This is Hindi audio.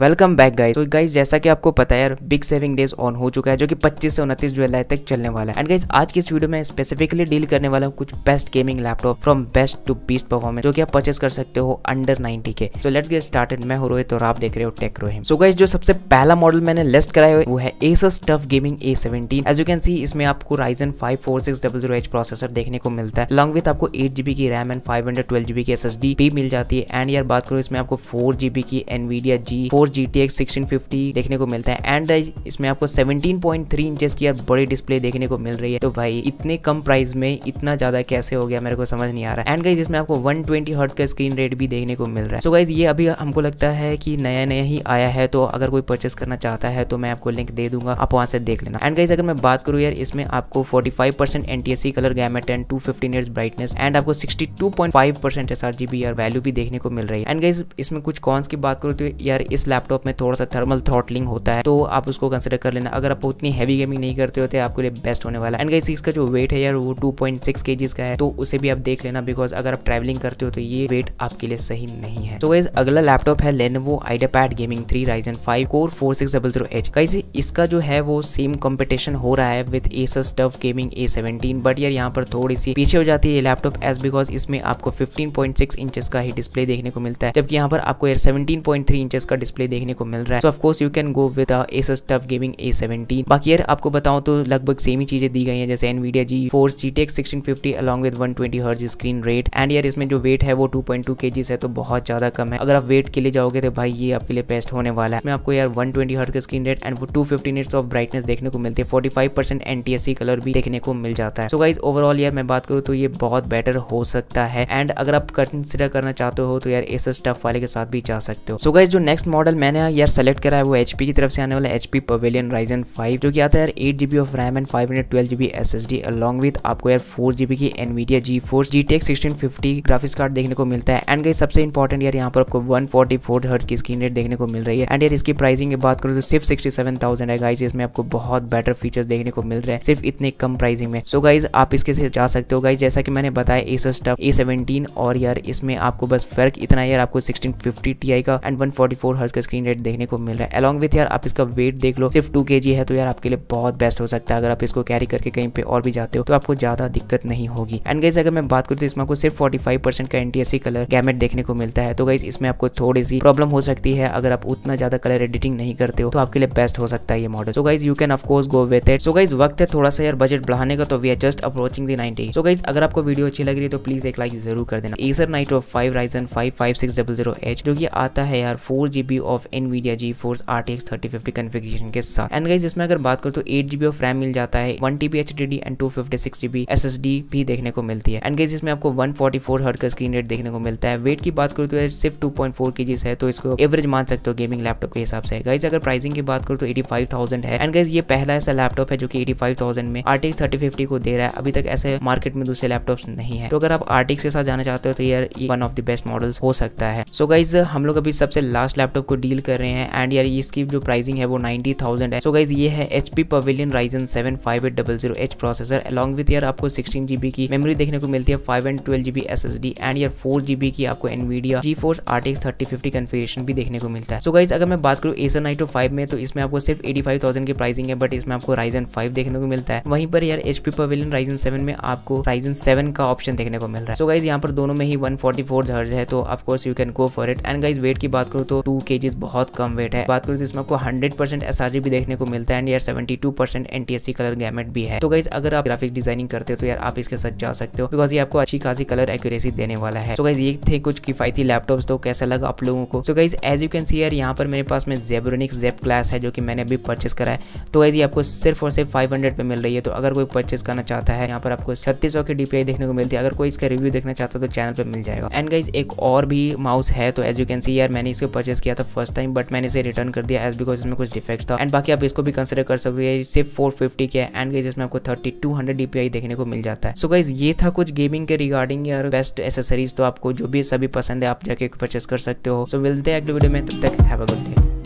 वेलकम बैक गाइस तो गाइस जैसा कि आपको पता है यार बिग सेविंग डेज ऑन हो चुका है जो कि 25 से उनतीस जुलाई तक चलने वाला है एंड गाइस आज की इस वीडियो में स्पेसिफिकली डील करने वाला हूँ कुछ best gaming laptop from best to beast performance जो कि आप परचेस कर सकते हो अंडर 90 के सो लेट्स गेट स्टार्टेड मैं हो रोहित तो और आप देख रहे हो टेक रोहिम सो गाइज जो सबसे पहला मॉडल मैंने लिस्ट कराया हुआ वो है Asus TUF gaming A seventeen as you can see इसमें आपको Ryzen five four six double zero H processor देखने को मिलता है लॉन्ग विथ आपको एट जीबी की RAM and five hundred twelve GB की एस एस डी भी मिल जाती है एंड यार बात करो इसमें आपको फोर जीबी की Nvidia GeForce G T देखने को मिलता है एंड uh, इसमें आपको 17.3 पॉइंट इंचेस की यार बड़ी डिस्प्ले देखने को मिल रही है तो भाई इतने कम प्राइस में इतना ज्यादा कैसे हो गया मेरे को समझ नहीं आ रहा एंड गाइज इसमें आपको 120 ट्वेंटी का स्क्रीन रेट भी देखने को मिल रहा है सो so गाइज ये अभी हमको लगता है कि नया नया ही आया है तो अगर कोई परचेस करना चाहता है तो मैं आपको लिंक दे दूंगा आप वहां से देख लेना एंड गाइज अगर मैं बात करूँ यार इसमें आपको forty five colour gamut and two fifteen brightness and आपको sixty two point five value भी देखने को मिल रही है एंड गाइज इसमें कुछ कॉन्स की बात करूँ तो यार इस लैपटॉप में थोड़ा सा थर्मल थ्रॉटलिंग होता है तो आप उसको कंसिडर कर लेना अगर आप उतनी हैवी गेमिंग नहीं करते होते आपके लिए बेस्ट होने वाला एंड गाइस इसका जो वेट है यार वो टू पॉइंट सिक्स के जीज का है तो उसे भी आप देख लेना बिकॉज अगर आप ट्रैवलिंग करते हो तो ये वेट आपके लिए सही नहीं है तो गाइज अगला लैपटॉप है Lenovo IdeaPad gaming three Ryzen five core four six double zero H guys इसका जो है वो सेम कॉम्पिटिशन हो रहा है with Asus TUF gaming A seventeen but यार यहाँ पर थोड़ी सी पीछे हो जाती है ये लैपटॉप एज बिकॉज इसमें आपको फिफ्टीन पॉइंट सिक्स इंचेस का ही डिस्प्ले देखने को मिलता है जबकि यहाँ पर आपको यार सेवेंटीन पॉइंट थ्री इंचेस का डिस्प्ले डिस्प्ले देखने को मिल रहा है so of course you can go with Asus TUF gaming A seventeen बाकी यार आपको बताऊँ तो लगभग सेम ही चीजें दी गई हैं जैसे N Nvidia GeForce GTX sixteen fifty along with one twenty hertz screen rate and यार इसमें जो वेट है वो टू पॉइंट टू के है तो बहुत ज्यादा कम है अगर आप वेट के लिए जाओगे तो भाई ये आपके लिए बेस्ट होने वाला है इसमें आपको यार वन ट्वेंटी हर्ज का स्क्रीन रेट एंड वो two fifty nits of brightness देखने को मिलती है forty five percent NTSC colour भी देखने को मिल जाता है सो गाइज ओवरऑल यार मैं बात करूँ तो ये बहुत बेटर हो सकता है एंड अगर आप कंसिडर करना चाहते हो तो यार एसस टफ वाले के साथ भी जा सकते हो सो गाइज जो नेक्स्ट मॉडल मॉडल मैंने यार सेलेक्ट करा है वो एच की तरफ से आने वाला H P Pavilion Ryzen five जो कि आता है यार eight G of RAM and five hundred twelve G B S S D along with आपको यार फोर जी बी की Nvidia GeForce GTX sixteen fifty graphics card देखने को मिलता है एंड गई सबसे इंपॉर्टेंट यार यहाँ पर आपको वन फोर्टी फोर हर्ट की स्क्रीन रेट देखने को मिल रही है एंड यार इसकी प्राइसिंग की बात करूँ तो सिर्फ सिक्सटी सेवन थाउजेंड है गाइज इसमें आपको बहुत बेटर फीचर्स देखने को मिल रहे हैं सिर्फ इतने कम प्राइसिंग में सो so गाइज आप इसके से जा सकते हो गाइज जैसा कि मैंने बताया एस स्टफ ए सेवेंटीन और यार इसमें आपको बस फर्क इतना यार आपको सिक्सटीन फिफ्टी टी आई का and one forty four hertz इसका स्क्रीन रेट देखने को मिल रहा है अलॉन्ग विथ यार आप इसका वेट देख लो सिर्फ टू के है तो यार आपके लिए बहुत बेस्ट हो सकता है अगर आप इसको कैरी करके कहीं पे और भी जाते हो तो आपको ज्यादा दिक्कत नहीं होगी एंड गाइज अगर मैं बात करूँ तो इसमें आपको सिर्फ फोर्टी का एनटीएससी कलर गैमेट देखने को मिलता है तो गाइज इसमें आपको थोड़ी सी प्रॉब्लम हो सकती है अगर आप उतना ज्यादा कलर एडिटिंग नहीं करते हो तो आपके लिए बेस्ट हो सकता है ये model so guys you can of course go with it so guys वक्त है थोड़ा सा यार बजट बढ़ाने का तो we are just approaching the ninety so guys अगर आपको वीडियो अच्छी लग रही है तो प्लीज एक लाइक जरूर कर देना Acer Nitro five Ryzen five five six double zero H जो कि आता है यार four GB of N Nvidia GeForce R T X thirty fifty configuration के साथ एंड गाइज इसमें अगर बात करो तो एट जीबी ऑफ रैम मिल जाता है one TB H D D and two fifty six GB S S D भी देखने को मिलती है एंड गाइज इसमें आपको वन फोर्टी फोर हर्ट का स्क्रीन रेट देखने को मिलता है वेट की बात करो तो सिर्फ टू पॉइंट फोर के केजीज है तो इसको एवरेज मान सकते हो गेमिंग लैपटॉप के हिसाब से गाइज अगर प्राइसिंग की बात करो तो एटी फाइव थाउजेंड है एंड गाइज ये पहला ऐसा लैपटॉप है जो कि एटी फाइव थाउजेंड में R T X thirty fifty को दे रहा है अभी तक ऐसे मार्केट में दूसरे लैपटॉप नहीं है तो अगर आप आर टी एक्स के साथ जाना चाहते हो तो यार one of the best models हो सकता है सो so गाइज हम लोग अभी सबसे लास्ट लैपटॉप को डील कर रहे हैं एंड यार इसकी जो प्राइसिंग है वो नाइनटी थाउजेंड है सो so गाइज ये है H P Pavilion Ryzen seven five eight double zero H processor along with यार आपको सिक्सटीन जीबी की मेमोरी देखने को मिलती है five and twelve GB S S D and यार फोर जीबी की आपको Nvidia GeForce RTX thirty fifty configuration भी देखने को मिलता है सो so गाइज अगर मैं बात करूँ एसर नाइटो फाइव में तो इसमें आपको सिर्फ एटी फाइव थाउजेंड की प्राइसिंग है बट इसमें आपको राइजन फाइव देखने को मिलता है वहीं पर यार H P Pavilion Ryzen seven में आपको राइजन सेवन का ऑप्शन देखने को मिल रहा है सो गाइज यहाँ पर दोनों में ही वन फोर्टी फोर है तो of course you can go for it and guys weight की बात करूँ तो टू के जी की बहुत कम वेट है बात करूँ तो इसमें आपको हंड्रेड परसेंट एस भी देखने को मिलता है एंड यार seventy two percent NTSC colour gamut भी है तो गाइज अगर आप ग्राफिक डिजाइनिंग करते हो तो यार आप इसके साथ जा सकते हो बिकॉज ये आपको अच्छी खासी कलर एक्यूरेसी देने वाला है तो गाइज ये थे कुछ किफायती लैपटॉप तो कैसा लगा आप लोगों को तो guys as you can see यार यहाँ पर मेरे पास में जेबरोनिक जेब क्लास है जो कि मैंने अभी परचेस करा है तो गाइज ये आपको सिर्फ और सिर्फ फाइव हंड्रेड पे मिल रही है तो अगर कोई परचेस करना चाहता है यहाँ पर आपको छत्तीस सौ की डीपीआई देखने को मिलती है अगर कोई इसका रिव्यू देखना चाहता है तो चैनल पर मिल जाएगा एंड गाइज एक और भी माउस है तो एज यू कैन सी यार मैंने इसको परचेस किया था फर्स्ट टाइम बट मैंने इसे रिटर्न कर दिया एज बिकॉज इसमें कुछ डिफेक्ट था एंड बाकी आप इसको भी कंसिडर कर सकते हो सिर्फ फोर फिफ्टी के एंड गई जिसमें आपको थर्टी टू हंड्रेड डीपीआई देखने को मिल जाता है सो so गाइज ये था कुछ गेमिंग के रिगार्डिंग यार बेस्ट एसेसरीज तो आपको जो भी सभी पसंद है आप जाके परचेस कर सकते हो सो so, मिलते हैं अगले वीडियो में तब तक हैव अ गुड डे